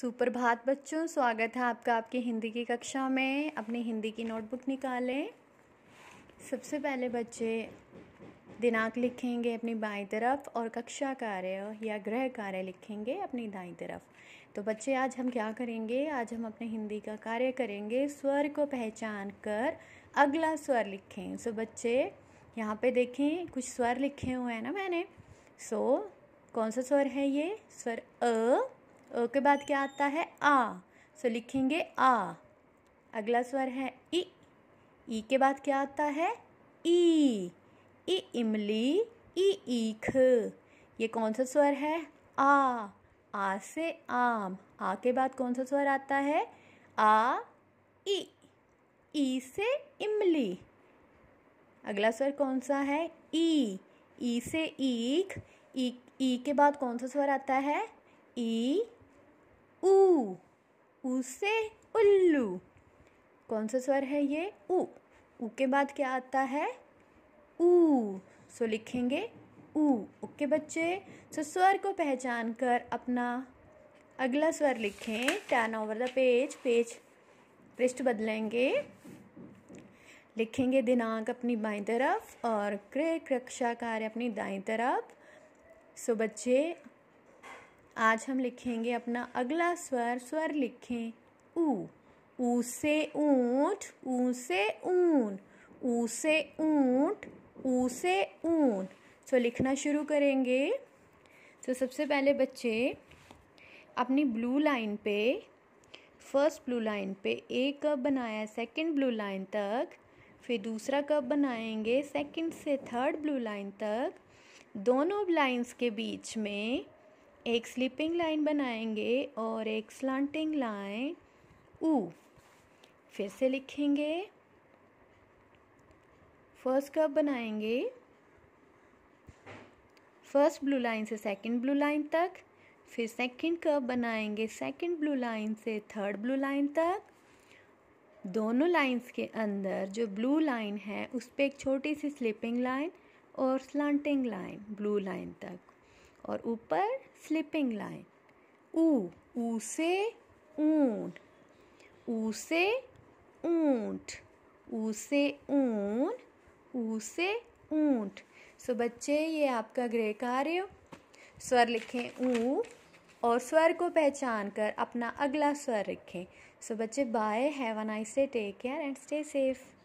सुप्रभात बच्चों स्वागत है आपका आपकी हिंदी की कक्षा में अपनी हिंदी की नोटबुक निकालें सबसे पहले बच्चे दिनांक लिखेंगे अपनी बाई तरफ और कक्षा कार्य या गृह कार्य लिखेंगे अपनी दाई तरफ तो बच्चे आज हम क्या करेंगे आज हम अपने हिंदी का कार्य करेंगे स्वर को पहचान कर अगला स्वर लिखें सो बच्चे यहाँ पे देखें कुछ स्वर लिखे हुए हैं ना मैंने सो कौन सा स्वर है ये स्वर अ ओ के बाद क्या आता है आ सो लिखेंगे आ अगला स्वर है ई ई के बाद क्या आता है ई ई इमली ई ईख ये कौन सा स्वर है आ आ से आम आ के बाद कौन सा स्वर आता है आ ई ई से इमली अगला स्वर कौन सा है ई ई से ईख ई ई के बाद कौन सा स्वर आता है ई ऊ ऊ से उल्लू कौन सा स्वर है ये ऊ ऊ के बाद क्या आता है ऊ सो लिखेंगे ऊ ओके बच्चे सो स्वर को पहचान कर अपना अगला स्वर लिखें turn over the page page पृष्ठ बदलेंगे लिखेंगे दिनांक अपनी बाई तरफ और गृह रक्षा कार्य अपनी दाई तरफ सो बच्चे आज हम लिखेंगे अपना अगला स्वर स्वर लिखें ऊ ऊ से ऊँट ऊ से ऊन ऊ से ऊँट ऊ से ऊन सो लिखना शुरू करेंगे सो सबसे पहले बच्चे अपनी ब्लू लाइन पे फर्स्ट ब्लू लाइन पे एक कप बनाया सेकंड ब्लू लाइन तक फिर दूसरा कप बनाएंगे सेकंड से थर्ड ब्लू लाइन तक दोनों लाइंस के बीच में एक स्लीपिंग लाइन बनाएंगे और एक स्लांटिंग लाइन ऊ फिर से लिखेंगे फर्स्ट कप बनाएंगे फर्स्ट ब्लू लाइन से सेकंड ब्लू लाइन तक फिर सेकंड कर्व बनाएंगे सेकंड ब्लू लाइन से थर्ड ब्लू लाइन तक दोनों लाइंस के अंदर जो ब्लू लाइन है उस पर एक छोटी सी स्लिपिंग लाइन और स्लांटिंग लाइन ब्लू लाइन तक और ऊपर स्लिपिंग लाइन ऊ ऊ से ऊंट ऊ से ऊंट ऊ से ऊन ऊ से ऊंट सो बच्चे ये आपका गृह कार्य स्वर लिखें ऊ और स्वर को पहचान कर अपना अगला स्वर रखें सो बच्चे bye have a nice day take care and stay safe